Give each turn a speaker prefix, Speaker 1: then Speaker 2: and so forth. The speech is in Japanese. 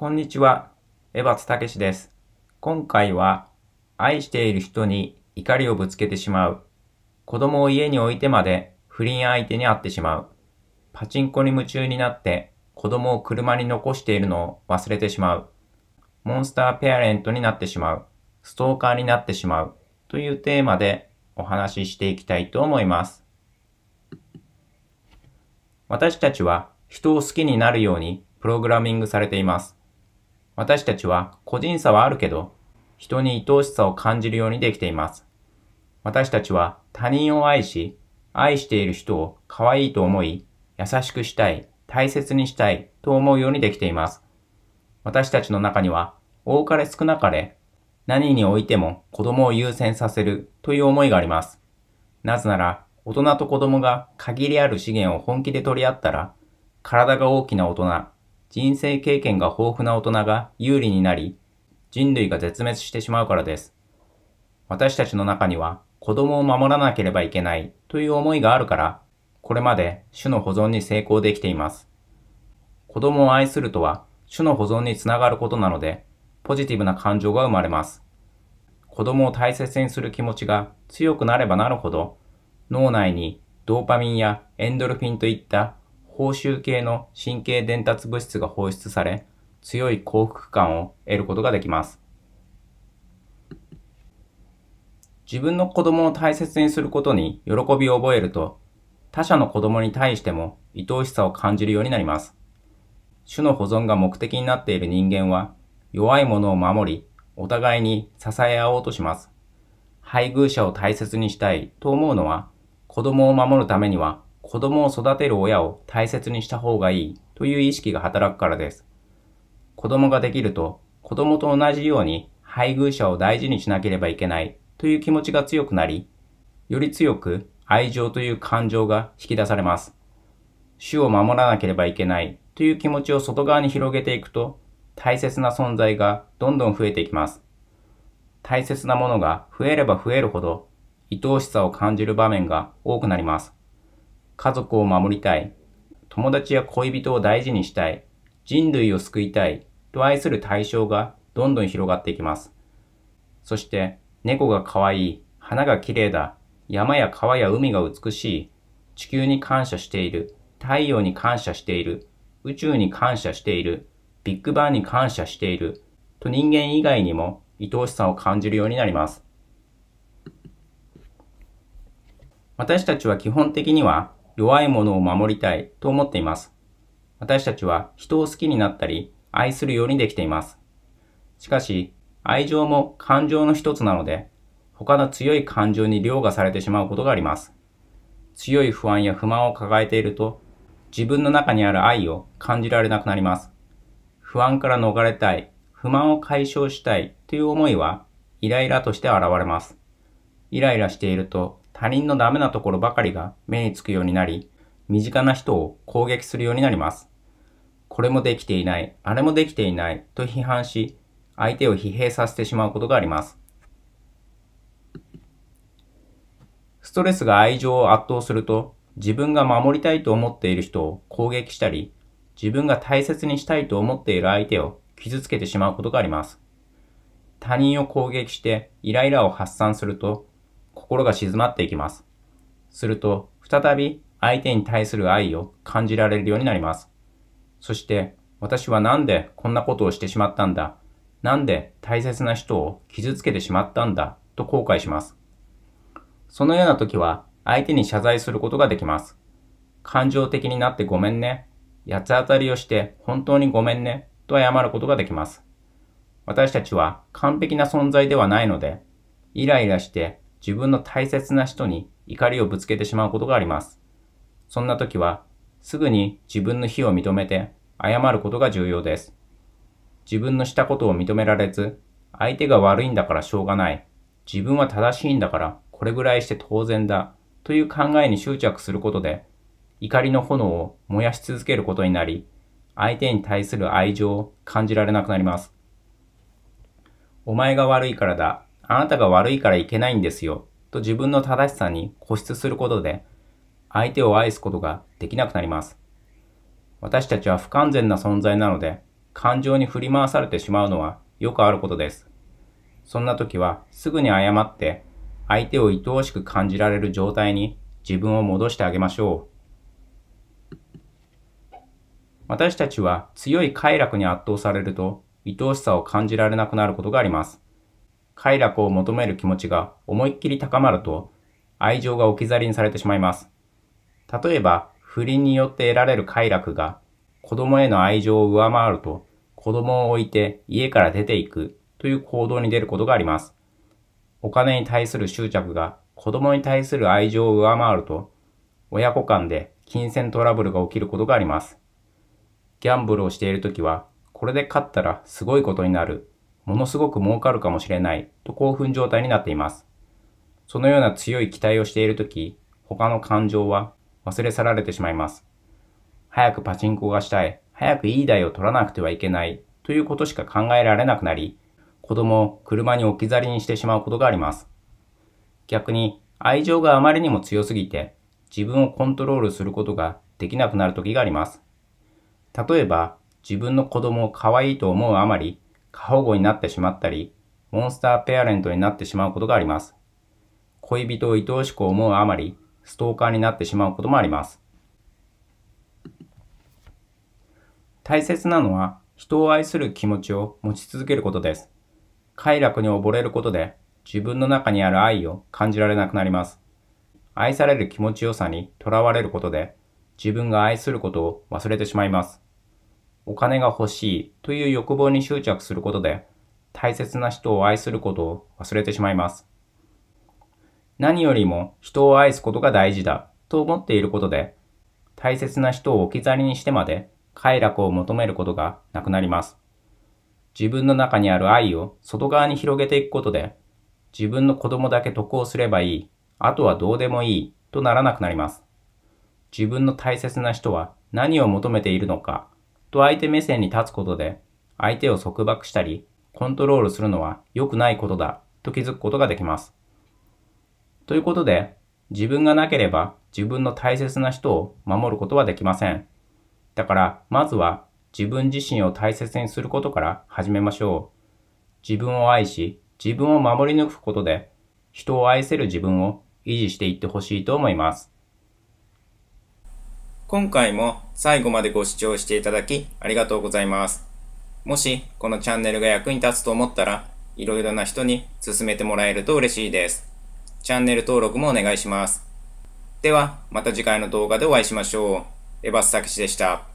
Speaker 1: こんにちは、江松武史です。今回は、愛している人に怒りをぶつけてしまう。子供を家に置いてまで不倫相手に会ってしまう。パチンコに夢中になって子供を車に残しているのを忘れてしまう。モンスターペアレントになってしまう。ストーカーになってしまう。というテーマでお話ししていきたいと思います。私たちは人を好きになるようにプログラミングされています。私たちは個人差はあるけど、人に愛おしさを感じるようにできています。私たちは他人を愛し、愛している人を可愛いと思い、優しくしたい、大切にしたいと思うようにできています。私たちの中には、多かれ少なかれ、何においても子供を優先させるという思いがあります。なぜなら、大人と子供が限りある資源を本気で取り合ったら、体が大きな大人、人生経験が豊富な大人が有利になり、人類が絶滅してしまうからです。私たちの中には子供を守らなければいけないという思いがあるから、これまで種の保存に成功できています。子供を愛するとは種の保存につながることなので、ポジティブな感情が生まれます。子供を大切にする気持ちが強くなればなるほど、脳内にドーパミンやエンドルフィンといった報酬系の神経伝達物質が放出され、強い幸福感を得ることができます。自分の子供を大切にすることに喜びを覚えると、他者の子供に対しても愛おしさを感じるようになります。種の保存が目的になっている人間は、弱いものを守り、お互いに支え合おうとします。配偶者を大切にしたいと思うのは、子供を守るためには子供を育てる親を大切にした方がいいという意識が働くからです。子供ができると、子供と同じように配偶者を大事にしなければいけないという気持ちが強くなり、より強く愛情という感情が引き出されます。主を守らなければいけないという気持ちを外側に広げていくと、大切な存在がどんどん増えていきます。大切なものが増えれば増えるほど、愛おしさを感じる場面が多くなります。家族を守りたい、友達や恋人を大事にしたい、人類を救いたいと愛する対象がどんどん広がっていきます。そして、猫が可愛い、花が綺麗だ、山や川や海が美しい、地球に感謝している、太陽に感謝している、宇宙に感謝している、ビッグバンに感謝している、と人間以外にも愛おしさを感じるようになります。私たちは基本的には弱いものを守りたいと思っています。私たちは人を好きになったり、愛するようにできています。しかし、愛情も感情の一つなので、他の強い感情に凌駕されてしまうことがあります。強い不安や不満を抱えていると、自分の中にある愛を感じられなくなります。不安から逃れたい、不満を解消したいという思いは、イライラとして現れます。イライラしていると他人のダメなところばかりが目につくようになり、身近な人を攻撃するようになります。これもできていない、あれもできていないと批判し、相手を疲弊させてしまうことがあります。ストレスが愛情を圧倒すると、自分が守りたいと思っている人を攻撃したり、自分が大切にしたいと思っている相手を傷つけてしまうことがあります。他人を攻撃してイライラを発散すると、心が静まっていきます。すると、再び相手に対する愛を感じられるようになります。そして、私はなんでこんなことをしてしまったんだ。なんで大切な人を傷つけてしまったんだ。と後悔します。そのような時は、相手に謝罪することができます。感情的になってごめんね。八つ当たりをして本当にごめんね。と謝ることができます。私たちは完璧な存在ではないので、イライラして自分の大切な人に怒りをぶつけてしまうことがあります。そんな時は、すぐに自分の非を認めて謝ることが重要です。自分のしたことを認められず、相手が悪いんだからしょうがない、自分は正しいんだからこれぐらいして当然だという考えに執着することで、怒りの炎を燃やし続けることになり、相手に対する愛情を感じられなくなります。お前が悪いからだあなたが悪いからいけないんですよ、と自分の正しさに固執することで、相手を愛すことができなくなります。私たちは不完全な存在なので、感情に振り回されてしまうのはよくあることです。そんな時はすぐに謝って、相手を愛おしく感じられる状態に自分を戻してあげましょう。私たちは強い快楽に圧倒されると、愛おしさを感じられなくなることがあります。快楽を求める気持ちが思いっきり高まると、愛情が置き去りにされてしまいます。例えば、不倫によって得られる快楽が、子供への愛情を上回ると、子供を置いて家から出ていくという行動に出ることがあります。お金に対する執着が子供に対する愛情を上回ると、親子間で金銭トラブルが起きることがあります。ギャンブルをしているときは、これで勝ったらすごいことになるものすごく儲かるかもしれないと興奮状態になっています。そのような強い期待をしているとき、他の感情は忘れ去られてしまいます。早くパチンコがしたい、早くいい台を取らなくてはいけないということしか考えられなくなり、子供を車に置き去りにしてしまうことがあります。逆に愛情があまりにも強すぎて自分をコントロールすることができなくなる時があります。例えば自分の子供を可愛いと思うあまり過保護になってしまったり、モンスターペアレントになってしまうことがあります。恋人を愛おしく思うあまり、ストーカーになってしまうこともあります。大切なのは、人を愛する気持ちを持ち続けることです。快楽に溺れることで、自分の中にある愛を感じられなくなります。愛される気持ちよさにとらわれることで、自分が愛することを忘れてしまいます。お金が欲しいという欲望に執着することで、大切な人を愛することを忘れてしまいます。何よりも人を愛すことが大事だと思っていることで、大切な人を置き去りにしてまで快楽を求めることがなくなります。自分の中にある愛を外側に広げていくことで、自分の子供だけ得をすればいい、あとはどうでもいいとならなくなります。自分の大切な人は何を求めているのか、と相手目線に立つことで、相手を束縛したり、コントロールするのは良くないことだと気づくことができます。ということで、自分がなければ自分の大切な人を守ることはできません。だから、まずは自分自身を大切にすることから始めましょう。自分を愛し、自分を守り抜くことで、人を愛せる自分を維持していってほしいと思います。今回も最後までご視聴していただきありがとうございます。もしこのチャンネルが役に立つと思ったら、いろいろな人に進めてもらえると嬉しいです。チャンネル登録もお願いします。では、また次回の動画でお会いしましょう。エバス・サキシでした。